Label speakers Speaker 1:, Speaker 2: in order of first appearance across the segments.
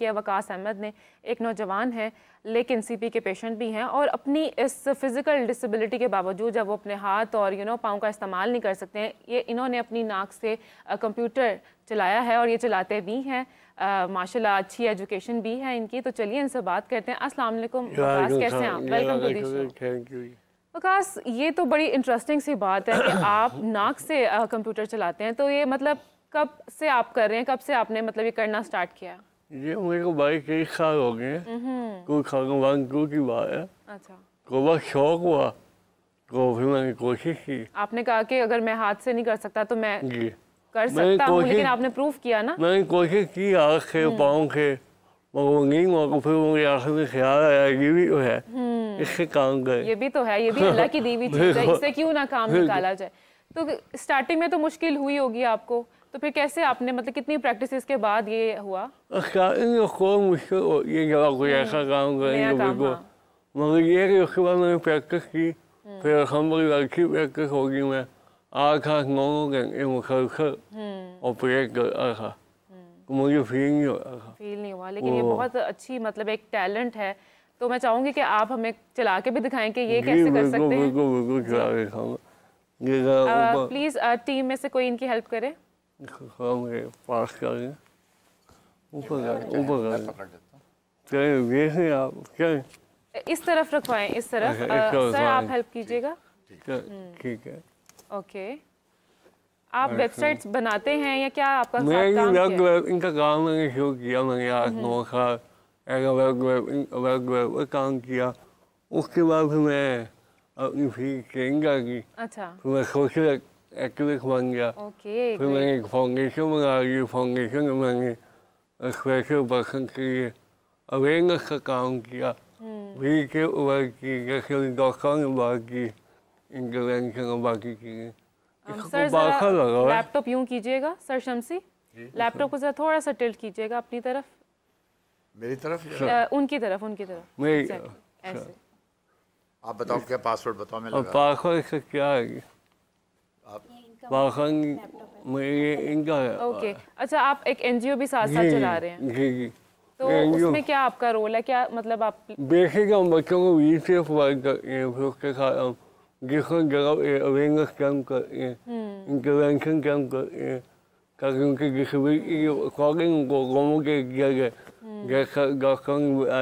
Speaker 1: किया वकास अहमद ने एक नौजवान है लेकिन सी के पेशेंट भी हैं और अपनी इस फिज़िकल डिसेबिलिटी के बावजूद जब वो अपने हाथ और यू नो पाँव का इस्तेमाल नहीं कर सकते हैं ये इन्होंने अपनी नाक से कंप्यूटर चलाया है और ये चलाते भी हैं माशाल्लाह अच्छी एजुकेशन भी है इनकी तो चलिए इनसे बात करते हैं अस्सलाम वालेकुम कैसे हैं आप वेलकम वकास ये तो बड़ी इंटरेस्टिंग सी बात है कि आप नाक से कंप्यूटर चलाते हैं तो ये मतलब कब से आप कर रहे हैं कब से आपने मतलब ये करना स्टार्ट किया
Speaker 2: ये मेरे को बाइक एक साल हो गए हम्म। कोई खान टू की बात है अच्छा को बस शौक हुआ को तो फिर मैंने कोशिश की
Speaker 1: आपने कहा कि अगर मैं हाथ से नहीं कर सकता तो मैं जी कर सकता हूँ लेकिन आपने प्रूफ किया ना
Speaker 2: मैंने कोशिश की आँख के हम्म। पाँव के मगर नहीं हुआ तो फिर मुझे आँख में ख्याल आया ये भी तो है हम्म। इससे काम करे ये
Speaker 1: भी तो है ये भी अल्लाह की दी हुई चीज़ है इससे क्यों ना काम निकाला जाए तो स्टार्टिंग में तो मुश्किल हुई होगी आपको तो फिर कैसे आपने मतलब कितनी प्रैक्टिस के बाद ये हुआ
Speaker 2: कोई ऐसा काम करेंगे हाँ। मगर ये कि उसके बाद मैंने प्रैक्टिस की फिर अच्छी प्रैक्टिस होगी मैं आठ आठ नौ नौ घंटे कर रहा था तो मुझे फील नहीं हो रहा था
Speaker 1: फील नहीं हुआ लेकिन ये बहुत अच्छी मतलब एक टैलेंट है तो मैं चाहूँगी कि आप हमें चला के भी दिखाएं कि ये कैसे कर सकते हैं बिल्कुल
Speaker 2: बिल्कुल चला के दिखाऊंगा
Speaker 1: प्लीज़ टीम में से कोई इनकी हेल्प करे
Speaker 2: 그게 빠르게 ऊपर ऊपर चलिए देखिए आप क्या
Speaker 1: इस तरफ रखवाएं इस तरफ सर आप हेल्प कीजिएगा ठीक है ओके आप वेबसाइट्स बनाते हैं या क्या आपका मैं काम
Speaker 2: वेब इनका काम मैंने शुरू किया मैंने आज नौखा साल ऐसा वेब वेब वेब वेब काम किया उसके बाद मैं अपनी फीस चेंज कर दी अच्छा मैं सोशल एक्टिविस्ट बन गया फिर मैंने एक फाउंडेशन बना ली फाउंडेशन में मैंने स्पेशल पर्सन के लिए अवेयरनेस का काम किया व्हील के ऊपर की जैसे डॉक्टर ने बात की इंटरवेंशन और बाकी चीज़ें
Speaker 1: लैपटॉप यूं कीजिएगा सर शमसी लैपटॉप को जरा थोड़ा सा टिल्ट कीजिएगा अपनी तरफ
Speaker 3: मेरी तरफ आ,
Speaker 1: उनकी तरफ उनकी तरफ मेरी ऐसे
Speaker 3: आप बताओ क्या पासवर्ड बताओ मैं
Speaker 2: पासवर्ड क्या है वाहन इनका ओके
Speaker 1: अच्छा आप एक एनजीओ भी साथ साथ चला रहे
Speaker 2: हैं जी जी तो उसमें क्या
Speaker 1: आपका रोल है क्या मतलब आप
Speaker 2: बेसिक हम बच्चों को वील जगह अवेयरनेस इंटरवेंशन हम्म। ताकि डिसबिलिटी अकॉर्डिंग उनको किया हम्म। जैसा डॉक्टर ने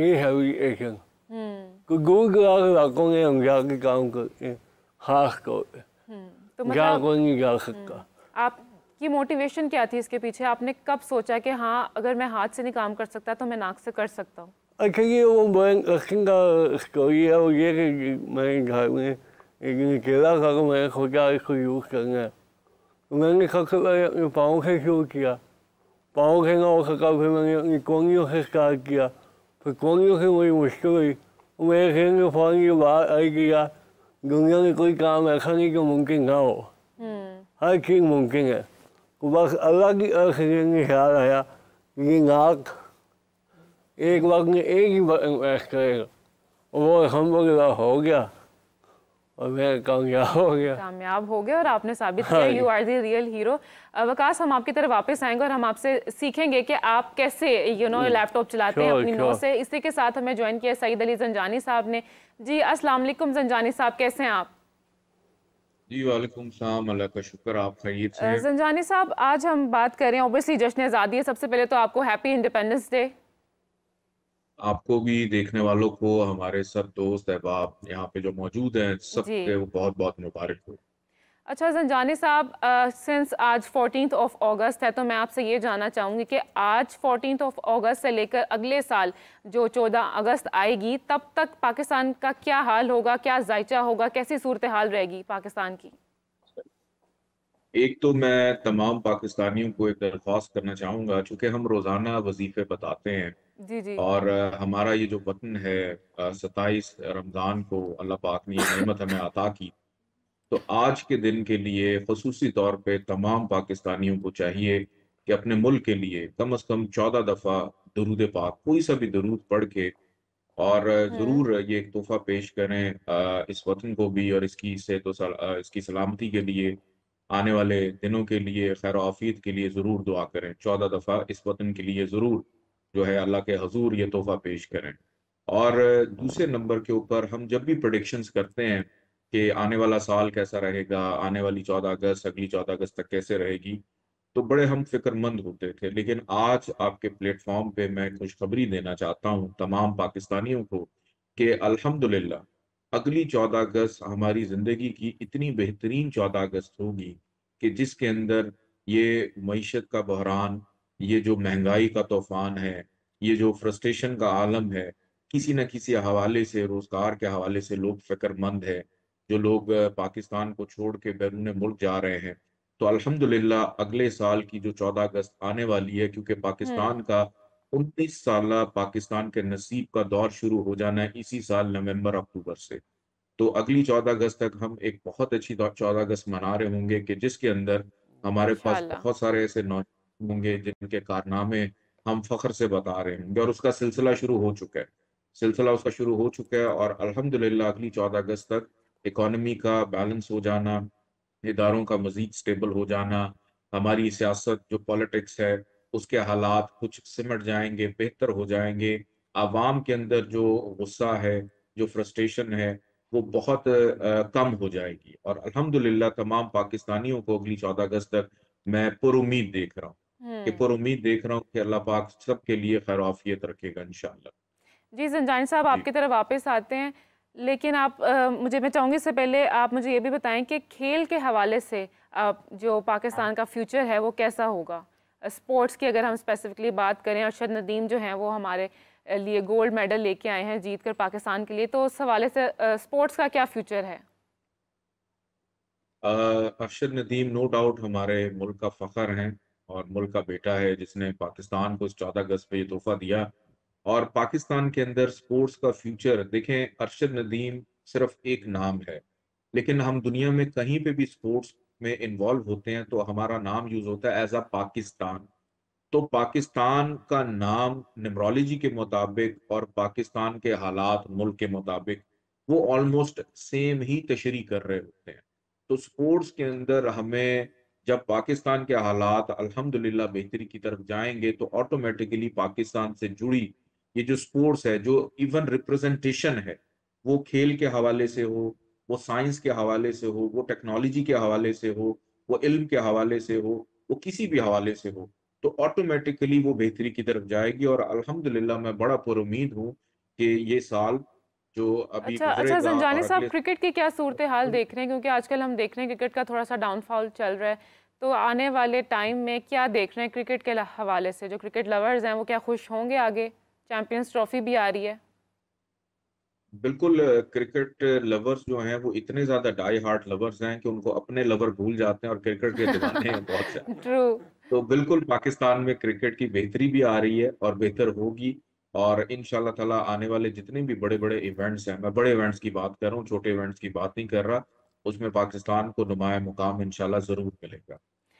Speaker 2: रिहेबिलिटेशन हम्म। दूर दराज इलाकों में हम जाके काम करते हैं खास तौर पर
Speaker 1: मतलब आप हम्म, आपकी मोटिवेशन क्या थी इसके पीछे आपने कब सोचा कि हाँ अगर मैं हाथ से नहीं काम कर सकता तो मैं नाक से कर सकता हूँ
Speaker 2: अच्छा ये वो बैंक का स्टोरी है वो ये कि मैं घर में एक निकेला था तो मैंने सोचा इसको यूज़ करना है तो मैंने सबसे तो पहले अपने पाँव से शुरू किया पाँव से ना हो सका फिर मैंने अपनी कोंगियों से स्टार्ट किया फिर कोंगियों से मुझे मुश्किल हुई मेरे खेल में फौरन ये बाहर आई कि यार दुनिया में कोई काम ऐसा नहीं जो मुमकिन ना हो हर चीज़ मुमकिन है तो बस अल्लाह की असलियत में ख्याल आया ये नाक एक वक्त में एक ही बटन प्रेस करेगा वो अलहमदिल्ला हो गया और मैं कामयाब हो गया
Speaker 1: कामयाब हो गया और आपने साबित किया you are the real hero Waqas हम आपकी तरफ वापस आएंगे और हम आपसे सीखेंगे कि आप कैसे यू नो लैपटॉप चलाते हैं अपनी नौ से इसी के साथ हमें ज्वाइन किया सईद अली जंजानी साहब ने जी अस्सलाम वालेकुम जंजानी साहब कैसे हैं आप
Speaker 3: जी वालेकुम सलाम अल्लाह का शुक्र आप खैरियत से
Speaker 1: जंजानी साहब आज हम बात कर रहे हैं ओबियसली जश्न आज़ादी है सबसे पहले तो आपको हैप्पी इंडिपेंडेंस डे
Speaker 3: आपको भी देखने वालों को हमारे सब दोस्त अहबाब यहाँ पे जो मौजूद हैं सबके वो बहुत बहुत मुबारक हो
Speaker 1: अच्छा जंजानी साहब सिंस आज फोर्टीन ऑफ अगस्त है तो मैं आपसे ये जानना चाहूँगी कि आज फोर्टीन ऑफ अगस्त से लेकर अगले साल जो चौदह अगस्त आएगी तब तक पाकिस्तान का क्या हाल होगा क्या जायचा होगा कैसी सूरत हाल रहेगी पाकिस्तान की
Speaker 3: एक तो मैं तमाम पाकिस्तानियों को एक दरख्वास्त करना चाहूंगा चूंकि हम रोज़ाना वजीफ़े बताते हैं
Speaker 1: जी जी और
Speaker 3: हमारा ये जो वतन है सताइस रमज़ान को अल्लाह पाक ने नमत हमें अता की तो आज के दिन के लिए खसूस तौर पर तमाम पाकिस्तानियों को चाहिए कि अपने मुल्क के लिए कम अज़ कम चौदह दफ़ा दरूद पाक कोई सा भी दरूद पढ़ के और हम्म। ज़रूर ये एक तोहफ़ा पेश करें इस वतन को भी और इसकी सेहत तो इसकी सलामती के लिए आने वाले दिनों के लिए खैर आफीत के लिए ज़रूर दुआ करें चौदह दफ़ा इस वतन के लिए ज़रूर जो है अल्लाह के हजूर ये तोहफा पेश करें और दूसरे नंबर के ऊपर हम जब भी प्रडिक्शंस करते हैं कि आने वाला साल कैसा रहेगा आने वाली चौदह अगस्त अगली चौदह अगस्त तक कैसे रहेगी तो बड़े हम फिक्रमंद होते थे लेकिन आज आपके प्लेटफॉर्म पे मैं खुशखबरी देना चाहता हूँ तमाम पाकिस्तानियों को कि अल्हम्दुलिल्लाह अगली चौदह अगस्त हमारी ज़िंदगी की इतनी बेहतरीन चौदह अगस्त होगी कि जिसके अंदर ये मीशत का बहरान ये जो महंगाई का तूफान है ये जो फ्रस्ट्रेशन का आलम है किसी न किसी हवाले से रोज़गार के हवाले से लोग फिक्रमंद है जो लोग पाकिस्तान को छोड़ के बैरून मुल्क जा रहे हैं तो अल्हम्दुलिल्लाह अगले साल की जो चौदह अगस्त आने वाली है क्योंकि हम्म। पाकिस्तान का उन्नीस साल पाकिस्तान के नसीब का दौर शुरू हो जाना है इसी साल नवंबर अक्टूबर से तो अगली चौदह अगस्त तक हम एक बहुत अच्छी चौदह अगस्त मना रहे होंगे कि जिसके अंदर हमारे पास बहुत सारे ऐसे नौजवान होंगे जिनके कारनामे हम फख्र से बता रहे होंगे और उसका सिलसिला शुरू हो चुका है सिलसिला उसका शुरू हो चुका है और अल्हम्दुलिल्लाह अगली चौदह अगस्त तक इकोनॉमी का बैलेंस हो जाना इदारों का मजीद स्टेबल हो जाना हमारी सियासत जो पॉलिटिक्स है उसके हालात कुछ सिमट जाएंगे बेहतर हो जाएंगे आवाम के अंदर जो गुस्सा है जो फ्रस्ट्रेशन है वो बहुत आ, कम हो जाएगी और अल्हम्दुलिल्लाह तमाम पाकिस्तानियों को अगली चौदह अगस्त तक मैं पुरुद देख रहा हूँ हम्म। कि पुरुद देख रहा हूँ कि अल्लाह पाक सबके लिए खैरफियत रखेगा इन
Speaker 1: जी जंजानी साहब आपकी तरफ वापस आते हैं लेकिन आप आ, मुझे मैं चाहूंगी इससे पहले आप मुझे ये भी बताएं कि खेल के हवाले से आप जो पाकिस्तान हाँ। का फ्यूचर है वो कैसा होगा स्पोर्ट्स की अगर हम स्पेसिफिकली बात करें अरशद नदीम जो हैं वो हमारे लिए गोल्ड मेडल लेके आए हैं जीत कर पाकिस्तान के लिए तो उस हवाले से स्पोर्ट्स का क्या फ्यूचर है
Speaker 3: अरशद नदीम नो डाउट हमारे मुल्क का फ़ख्र है और मुल्क का बेटा है जिसने पाकिस्तान को चौदह अगस्त पे तोहफा दिया और पाकिस्तान के अंदर स्पोर्ट्स का फ्यूचर देखें अरशद नदीम सिर्फ एक नाम है लेकिन हम दुनिया में कहीं पे भी स्पोर्ट्स में इन्वॉल्व होते हैं तो हमारा नाम यूज होता है एज अ पाकिस्तान तो पाकिस्तान का नाम निमरोलॉजी के मुताबिक और पाकिस्तान के हालात मुल्क के मुताबिक वो ऑलमोस्ट सेम ही तशरी कर रहे होते हैं तो स्पोर्ट्स के अंदर हमें जब पाकिस्तान के हालात अल्हम्दुलिल्लाह बेहतरी की तरफ जाएंगे तो ऑटोमेटिकली पाकिस्तान से जुड़ी ये जो स्पोर्ट्स है जो इवन रिप्रेजेंटेशन है वो खेल के हवाले से हो वो साइंस के हवाले से हो वो टेक्नोलॉजी के हवाले से हो वो इल्म के हवाले से हो वो किसी भी हवाले से हो तो ऑटोमेटिकली वो बेहतरी की तरफ जाएगी और अल्हम्दुलिल्लाह मैं बड़ा पुरुद हूँ कि ये साल जो अभी अच्छा अच्छा साहब क्रिकेट
Speaker 1: की क्या सूरत हाल हम्म। देख रहे हैं क्योंकि आजकल हम देख रहे हैं क्रिकेट का थोड़ा सा डाउनफॉल चल रहा है तो आने वाले टाइम में क्या देख रहे हैं क्रिकेट के हवाले से जो क्रिकेट लवर्स हैं वो क्या खुश होंगे आगे चैम्पियंस ट्रॉफी भी आ रही है
Speaker 3: बिल्कुल क्रिकेट लवर्स जो हैं वो इतने ज्यादा डाई हार्ट लवर्स हैं कि उनको अपने लवर भूल जाते हैं और क्रिकेट के दीवाने हैं बहुत ज्यादा तो बिल्कुल पाकिस्तान में क्रिकेट की बेहतरी भी आ रही है और बेहतर होगी और इन ताला आने वाले जितने भी बड़े बड़े इवेंट्स हैं मैं बड़े इवेंट्स की बात कर रहा हूँ छोटे इवेंट्स की बात नहीं कर रहा उसमें पाकिस्तान को नुमाया मुकाम इनशाला जरूर मिलेगा